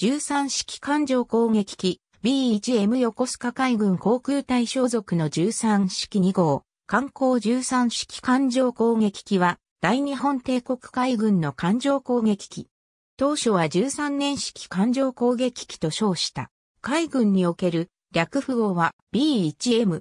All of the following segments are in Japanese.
13式艦上攻撃機 B1M 横須賀海軍航空隊所属の13式2号、艦光13式艦上攻撃機は、大日本帝国海軍の艦上攻撃機。当初は13年式艦上攻撃機と称した。海軍における略符号は B1M。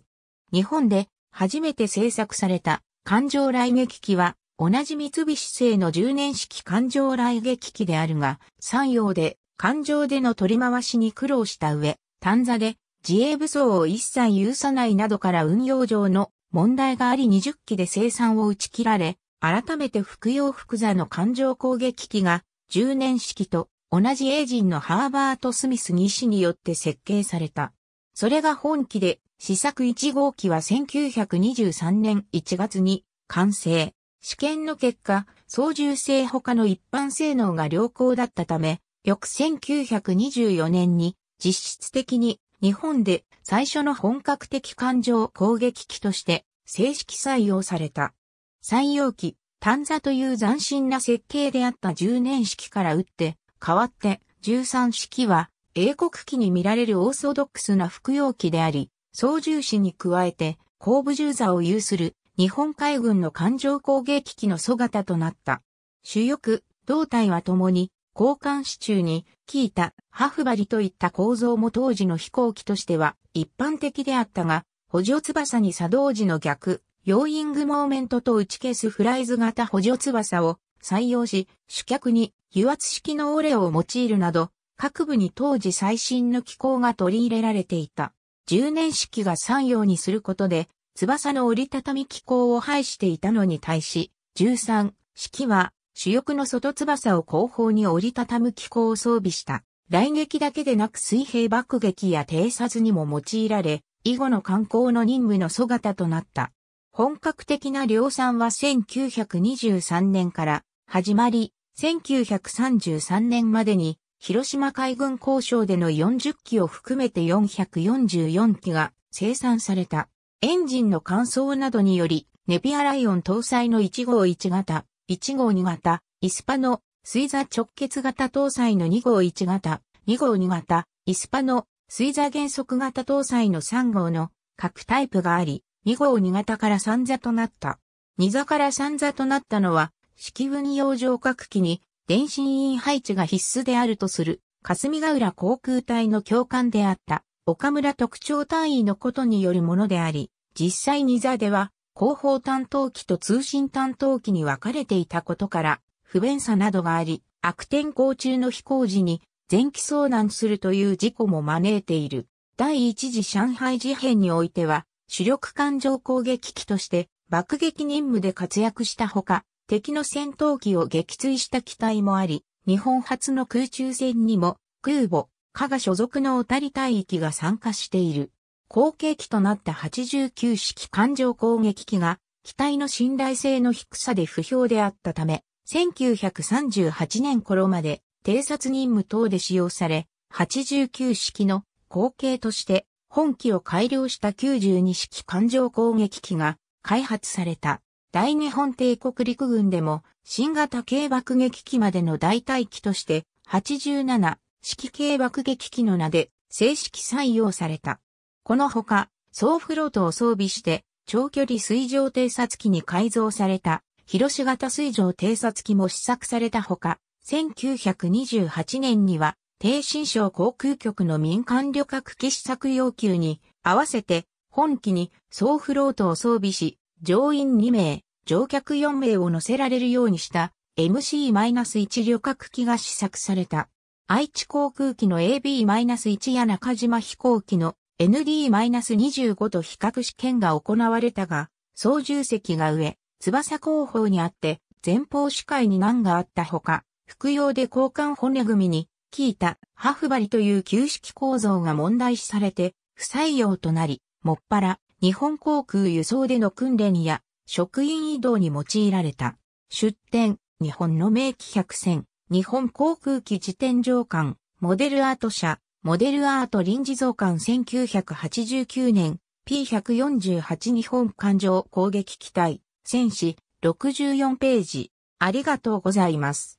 日本で初めて製作された艦上雷撃機は同じ三菱製の10年式艦上雷撃機であるが、山陽で艦上での取り回しに苦労した上、単座で自衛武装を一切有さないなどから運用上の問題があり20機で生産を打ち切られ、改めて服用副座の艦上攻撃機が10年式と同じエージンのハーバート・スミス2氏によって設計された。それが本機で、試作1号機は1923年1月に完成。試験の結果、操縦性他の一般性能が良好だったため、翌1924年に実質的に日本で最初の本格的艦上攻撃機として正式採用された。採用機、単座という斬新な設計であった10年式から打って変わって13式は英国機に見られるオーソドックスな服用機であり、操縦士に加えて後部銃座を有する日本海軍の艦上攻撃機の姿となった。主翼、胴体は共に交換支柱に、キータ、ハフバリといった構造も当時の飛行機としては一般的であったが、補助翼に作動時の逆、ヨーイングモーメントと打ち消すフライズ型補助翼を採用し、主脚に油圧式のオレオを用いるなど、各部に当時最新の機構が取り入れられていた。10年式が3用にすることで、翼の折りたたみ機構を排していたのに対し、13式は主翼の外翼を後方に折りたたむ機構を装備した。雷撃だけでなく水平爆撃や偵察にも用いられ、以後の観光の任務の姿となった。本格的な量産は1923年から始まり、1933年までに広島海軍交渉での40機を含めて444機が生産された。エンジンの乾燥などにより、ネピアライオン搭載の1号1型、1号2型、イスパの、水座直結型搭載の2号1型、2号2型、イスパの、水座原則型搭載の3号の各タイプがあり、2号2型から3座となった。2座から3座となったのは、式分用上各機に電信員配置が必須であるとする、霞ヶ浦航空隊の教官であった、岡村特徴単位のことによるものであり、実際2座では、広報担当機と通信担当機に分かれていたことから、不便さなどがあり、悪天候中の飛行時に前期遭難するという事故も招いている。第一次上海事変においては、主力艦上攻撃機として爆撃任務で活躍したほか、敵の戦闘機を撃墜した機体もあり、日本初の空中戦にも空母、加賀所属の小谷帯域が参加している。後継機となった89式艦上攻撃機が、機体の信頼性の低さで不評であったため、1938年頃まで偵察任務等で使用され、89式の後継として本機を改良した92式艦上攻撃機が開発された。大日本帝国陸軍でも新型軽爆撃機までの代替機として87式軽爆撃機の名で正式採用された。このほか、総フロートを装備して、長距離水上偵察機に改造された、広し型水上偵察機も試作されたほか、1928年には、低新省航空局の民間旅客機試作要求に合わせて、本機に総フロートを装備し、乗員2名、乗客4名を乗せられるようにした MC-1 旅客機が試作された。愛知航空機の AB-1 や中島飛行機の ND-25 と比較試験が行われたが、操縦席が上、翼後方にあって、前方視界に難があったほか、服用で交換骨組に、効いた、ハフバリという旧式構造が問題視されて、不採用となり、もっぱら、日本航空輸送での訓練や、職員移動に用いられた。出展、日本の名機百選、日本航空機自転上艦、モデルアート社、モデルアート臨時増刊1989年 P148 日本艦上攻撃機体戦士64ページありがとうございます。